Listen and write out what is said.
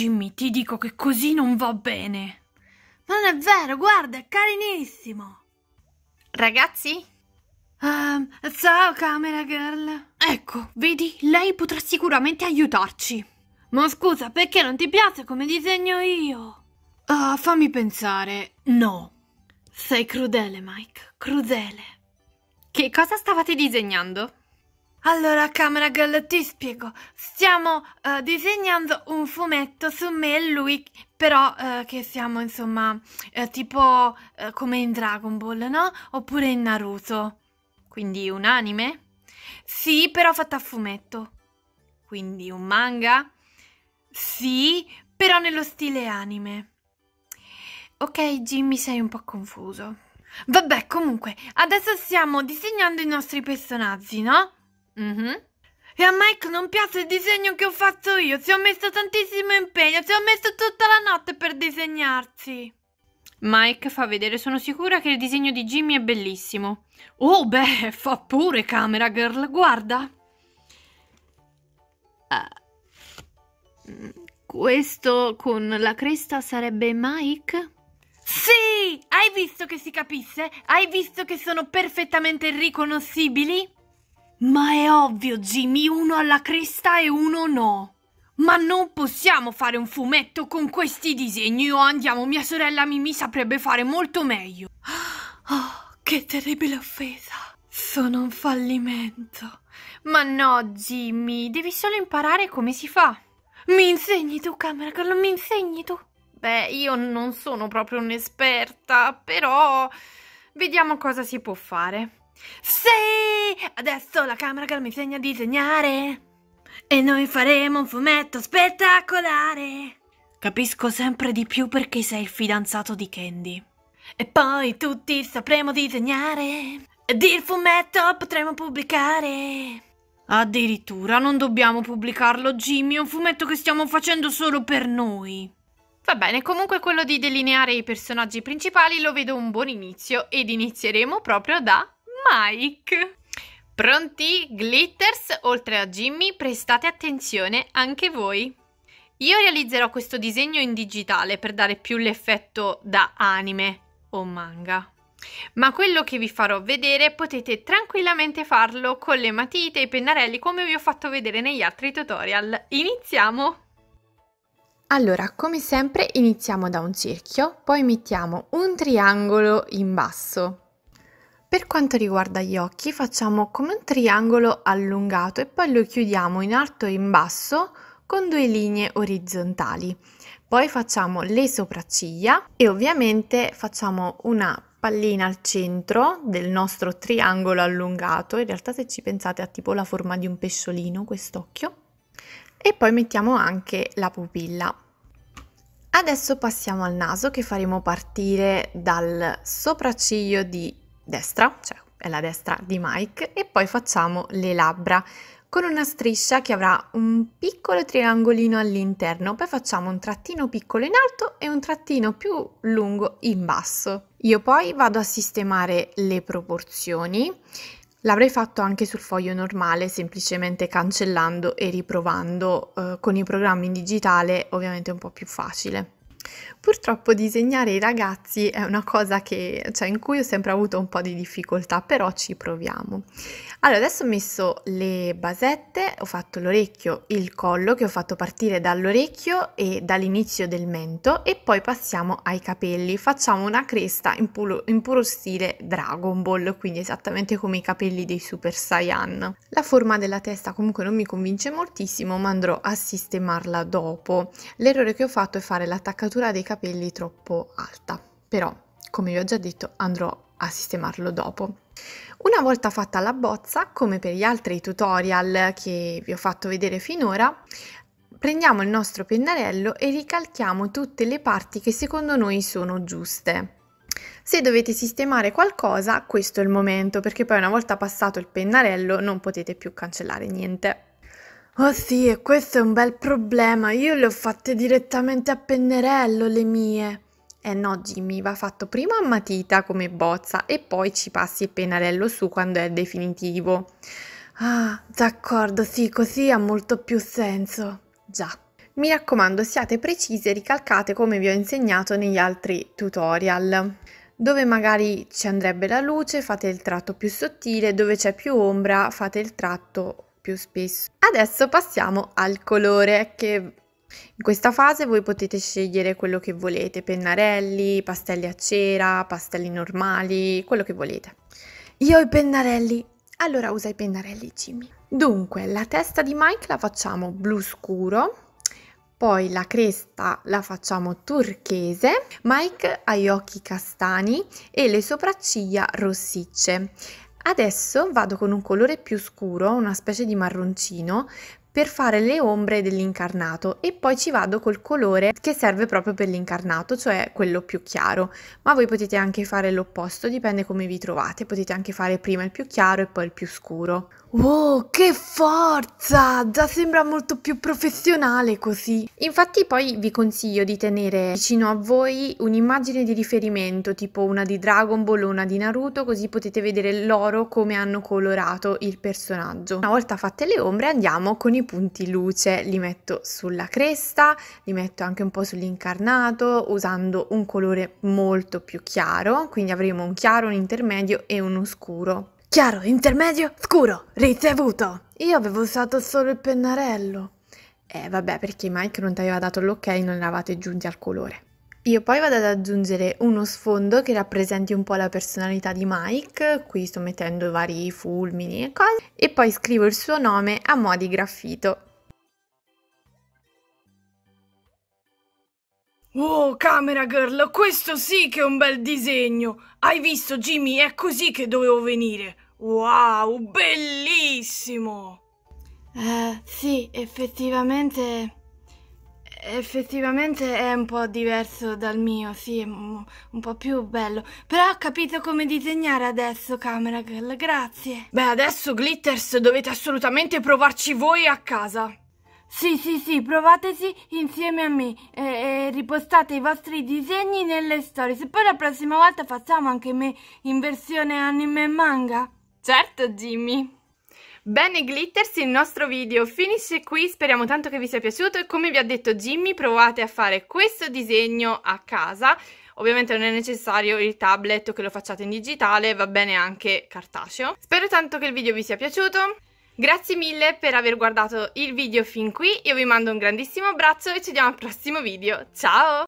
Jimmy, ti dico che così non va bene. Ma non è vero, guarda, è carinissimo. Ragazzi? Um, ciao, camera girl. Ecco, vedi, lei potrà sicuramente aiutarci. Ma scusa, perché non ti piace come disegno io? Uh, fammi pensare. No. Sei crudele, Mike, crudele. Che cosa stavate disegnando? Allora, Camera Girl, ti spiego. Stiamo uh, disegnando un fumetto su me e lui, però uh, che siamo, insomma, uh, tipo come in Dragon Ball, no? Oppure in Naruto. Quindi un anime? Sì, però fatta a fumetto. Quindi un manga? Sì, però nello stile anime. Ok, Jimmy, sei un po' confuso. Vabbè, comunque, adesso stiamo disegnando i nostri personaggi, no? Mm-hmm. E a Mike non piace il disegno che ho fatto io, ci ho messo tantissimo impegno, ci ho messo tutta la notte per disegnarci. Mike fa vedere, sono sicura che il disegno di Jimmy è bellissimo. Oh beh, fa pure camera girl, guarda. Uh, questo con la cresta sarebbe Mike? Sì! Hai visto che si capisse? Hai visto che sono perfettamente riconoscibili? Ma è ovvio, Jimmy, uno alla cresta e uno no. Ma non possiamo fare un fumetto con questi disegni o andiamo, mia sorella Mimi saprebbe fare molto meglio. Oh, che terribile offesa. Sono un fallimento. Ma no, Jimmy, devi solo imparare come si fa. Mi insegni tu, Cameragirl, mi insegni tu. Beh, io non sono proprio un'esperta, però vediamo cosa si può fare. Sì! Adesso la camera che mi insegna a disegnare e noi faremo un fumetto spettacolare. Capisco sempre di più perché sei il fidanzato di Candy. E poi tutti sapremo disegnare ed il fumetto potremo pubblicare. Addirittura non dobbiamo pubblicarlo, Jimmy, è un fumetto che stiamo facendo solo per noi. Va bene, comunque quello di delineare i personaggi principali lo vedo un buon inizio ed inizieremo proprio da Mike. Pronti, glitters? Oltre a Jimmy, prestate attenzione anche voi. Io realizzerò questo disegno in digitale per dare più l'effetto da anime o manga. Ma quello che vi farò vedere potete tranquillamente farlo con le matite e i pennarelli come vi ho fatto vedere negli altri tutorial. Iniziamo! Allora, come sempre iniziamo da un cerchio, poi mettiamo un triangolo in basso per quanto riguarda gli occhi facciamo come un triangolo allungato e poi lo chiudiamo in alto e in basso con due linee orizzontali. Poi facciamo le sopracciglia e ovviamente facciamo una pallina al centro del nostro triangolo allungato, in realtà se ci pensate ha tipo la forma di un pesciolino quest'occhio, e poi mettiamo anche la pupilla. Adesso passiamo al naso che faremo partire dal sopracciglio di destra, cioè è la destra di Mike, e poi facciamo le labbra con una striscia che avrà un piccolo triangolino all'interno, poi facciamo un trattino piccolo in alto e un trattino più lungo in basso. Io poi vado a sistemare le proporzioni, l'avrei fatto anche sul foglio normale, semplicemente cancellando e riprovando eh, con i programmi in digitale, ovviamente è un po' più facile. Purtroppo disegnare i ragazzi è una cosa che, cioè, in cui ho sempre avuto un po' di difficoltà, però ci proviamo. Allora, adesso ho messo le basette, ho fatto l'orecchio, il collo che ho fatto partire dall'orecchio e dall'inizio del mento e poi passiamo ai capelli. Facciamo una cresta in puro, in puro stile Dragon Ball, quindi esattamente come i capelli dei Super Saiyan. La forma della testa comunque non mi convince moltissimo, ma andrò a sistemarla dopo. L'errore che ho fatto è fare l'attaccatura temperatura dei capelli troppo alta, però come vi ho già detto andrò a sistemarlo dopo. Una volta fatta la bozza, come per gli altri tutorial che vi ho fatto vedere finora, prendiamo il nostro pennarello e ricalchiamo tutte le parti che secondo noi sono giuste. Se dovete sistemare qualcosa, questo è il momento, perché poi una volta passato il pennarello non potete più cancellare niente. Oh sì, e questo è un bel problema. Io le ho fatte direttamente a pennarello le mie. Eh no, Jimmy, va fatto prima a matita come bozza e poi ci passi il pennarello su quando è definitivo. Ah, d'accordo, sì, così ha molto più senso. Già. Mi raccomando, siate precise e ricalcate come vi ho insegnato negli altri tutorial. Dove magari ci andrebbe la luce, fate il tratto più sottile, dove c'è più ombra, fate il tratto più più spesso. Adesso passiamo al colore che in questa fase voi potete scegliere quello che volete, pennarelli, pastelli a cera, pastelli normali, quello che volete. Io ho i pennarelli, allora usa i pennarelli Jimmy. Dunque, la testa di Mike la facciamo blu scuro, poi la cresta la facciamo turchese, Mike ha gli occhi castani e le sopracciglia rossicce. Adesso vado con un colore più scuro, una specie di marroncino, per fare le ombre dell'incarnato e poi ci vado col colore che serve proprio per l'incarnato, cioè quello più chiaro. Ma voi potete anche fare l'opposto, dipende come vi trovate, potete anche fare prima il più chiaro e poi il più scuro. Wow, che forza! Già sembra molto più professionale così. Infatti poi vi consiglio di tenere vicino a voi un'immagine di riferimento, tipo una di Dragon Ball o una di Naruto, così potete vedere loro come hanno colorato il personaggio. Una volta fatte le ombre andiamo con i alcuni punti luce li metto sulla cresta, li metto anche un po' sull'incarnato usando un colore molto più chiaro, quindi avremo un chiaro, un intermedio e uno scuro. Chiaro, intermedio, scuro, ricevuto! Io avevo usato solo il pennarello. Eh vabbè perché Mike non ti aveva dato l'ok, e non eravate giunti al colore. Io poi vado ad aggiungere uno sfondo che rappresenti un po' la personalità di Mike, qui sto mettendo vari fulmini e cose, e poi scrivo il suo nome a mo' di graffito. Oh, camera girl, questo sì che è un bel disegno! Hai visto, Jimmy? È così che dovevo venire! Wow, bellissimo! Eh, sì, effettivamente Effettivamente è un po' diverso dal mio, sì, è un, po' più bello. Però ho capito come disegnare adesso, Camera Girl, grazie. Beh, adesso Glitters dovete assolutamente provarci voi a casa. Sì, sì, sì, provateci insieme a me e, e ripostate i vostri disegni nelle storie. E poi la prossima volta facciamo anche me in versione anime e manga. Certo, Jimmy. Bene Glitters, il nostro video finisce qui, speriamo tanto che vi sia piaciuto e come vi ha detto Jimmy provate a fare questo disegno a casa, ovviamente non è necessario il tablet o che lo facciate in digitale, va bene anche cartaceo. Spero tanto che il video vi sia piaciuto, grazie mille per aver guardato il video fin qui, io vi mando un grandissimo abbraccio e ci vediamo al prossimo video, ciao!